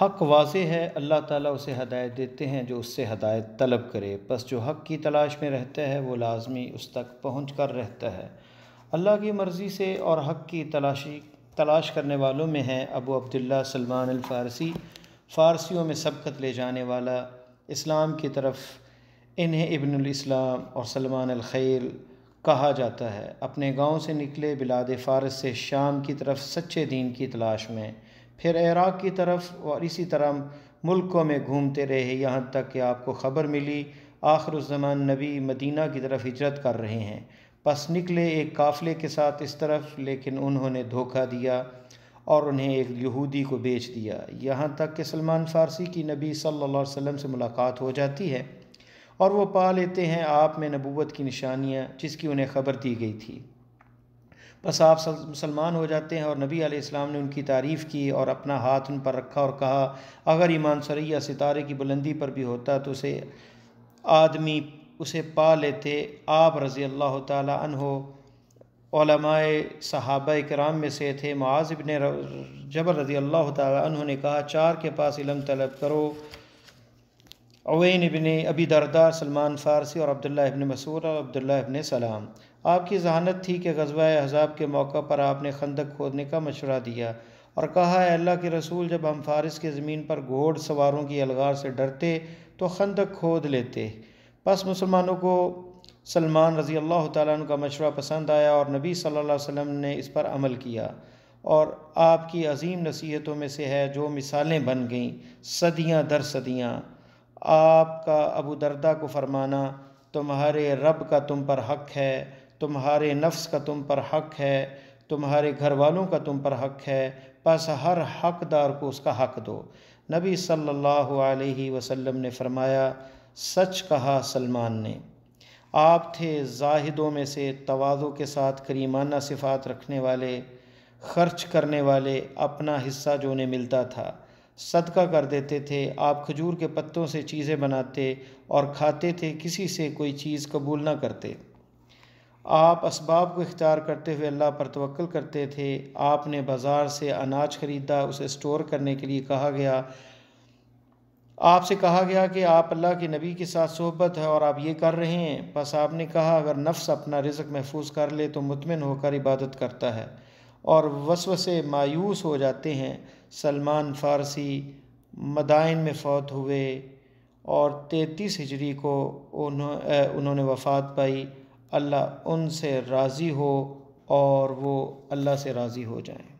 हक वाज है अल्लाह ताला उसे हदायत देते हैं जो उससे हदायत तलब करे बस जो हक की तलाश में रहता है वो लाजमी उस तक पहुँच कर रहता है अल्लाह की मर्ज़ी से और हक की तलाशी तलाश करने वालों में हैं अबू अब्दुल्ला सलमान अलफ़ारसी फ़ारसियों में सबकत ले जाने वाला इस्लाम की तरफ इन्हें इब्नइस्लाम और सलमान अलखैल कहा जाता है अपने गांव से निकले बिलाद फ़ारस से शाम की तरफ सच्चे दीन की तलाश में फिर इराक़ की तरफ और इसी तरह मुल्कों में घूमते रहे यहाँ तक कि आपको ख़बर मिली आखिर ज़मान नबी मदीना की तरफ हिजरत कर रहे हैं बस निकले एक काफ़िले के साथ इस तरफ लेकिन उन्होंने धोखा दिया और उन्हें एक यहूदी को बेच दिया यहाँ तक कि सलमान फ़ारसी की नबी सल्लल्लाहु अलैहि वसल्लम से मुलाकात हो जाती है और वो पा लेते हैं आप में नबूवत की निशानियाँ जिसकी उन्हें ख़बर दी गई थी बस आप मुसलमान हो जाते हैं और नबी आलाम ने उनकी तारीफ़ की और अपना हाथ उन पर रखा और कहा अगर ईमान सरैया सितारे की बुलंदी पर भी होता तो उसे आदमी उसे पा लेते आप रज़ी अल्लाह तहो सहाब कराम में से थे मुआजिब ने जबर रज़ी अल्लाह तन ने कहा चार के पास इलम तलब करो अवैन इबन अबी दरदार सलमान फ़ारसी और अब्दुल्ला इबन मसूर और अब्दुल्ला इबन सलाम आपकी जहानत थी कि गजबा हज़ाब के मौका पर आपने खंदक खोदने का मशवरा दिया और कहा है अल्लाह के रसूल जब हम फारस के ज़मीन पर घोड़ सवारों की अलगार से डरते तो खंदक खोद लेते बस मुसलमानों को सलमान रज़ी अल्लाह तन का मशवरा पसंद आया और नबी सल्ला वसम ने इस पर अमल किया और आपकी अजीम नसीहतों में से है जो मिसालें बन गईं सदियाँ दर सदियाँ आपका अबू दरदा को फरमाना तुम्हारे रब का तुम पर हक है तुम्हारे नफ्स का तुम पर हक है तुम्हारे घर वालों का तुम पर हक है बस हर हकदार को उसका हक दो नबी सल्लल्लाहु अलैहि वसल्लम ने फरमाया सच कहा सलमान ने आप थे जाहिदों में से तोज़ों के साथ करीमाना सिफात रखने वाले खर्च करने वाले अपना हिस्सा जो उन्हें मिलता था सदका कर देते थे आप खजूर के पत्तों से चीज़ें बनाते और खाते थे किसी से कोई चीज़ कबूल ना करते आप इसबाब को इख्तियार करते हुए अल्लाह पर तवक्ल करते थे आपने बाज़ार से अनाज ख़रीदा उसे स्टोर करने के लिए कहा गया आपसे कहा गया कि आप अल्लाह के नबी के साथ सोहबत है और आप ये कर रहे हैं बस आपने कहा अगर नफ्स अपना रिजक महफूज कर ले तो मुतमिन होकर इबादत करता है और वसव से मायूस हो जाते हैं सलमान फ़ारसी मदाइन में फौत हुए और तैतीस हिजरी को उन्होंने वफ़ात पाई अल्लाह उनसे राज़ी हो और वो अल्लाह से राज़ी हो जाएं